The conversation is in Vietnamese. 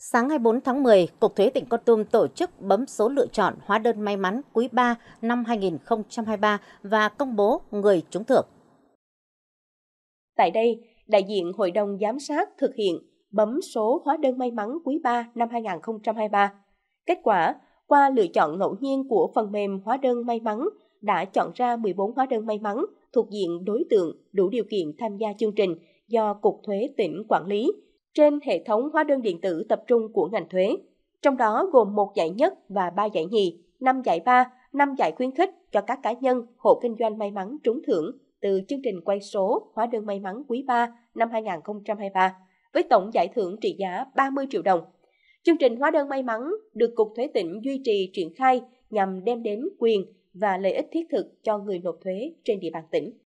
Sáng ngày 24 tháng 10, Cục Thuế tỉnh Con Tum tổ chức bấm số lựa chọn hóa đơn may mắn quý 3 năm 2023 và công bố người trúng thưởng. Tại đây, đại diện Hội đồng Giám sát thực hiện bấm số hóa đơn may mắn quý 3 năm 2023. Kết quả, qua lựa chọn ngẫu nhiên của phần mềm hóa đơn may mắn đã chọn ra 14 hóa đơn may mắn thuộc diện đối tượng đủ điều kiện tham gia chương trình do Cục Thuế tỉnh quản lý, trên hệ thống hóa đơn điện tử tập trung của ngành thuế, trong đó gồm một giải nhất và ba giải nhì, năm giải ba, năm giải khuyến khích cho các cá nhân, hộ kinh doanh may mắn trúng thưởng từ chương trình quay số hóa đơn may mắn quý 3 năm 2023 với tổng giải thưởng trị giá 30 triệu đồng. Chương trình hóa đơn may mắn được Cục Thuế tỉnh duy trì triển khai nhằm đem đến quyền và lợi ích thiết thực cho người nộp thuế trên địa bàn tỉnh.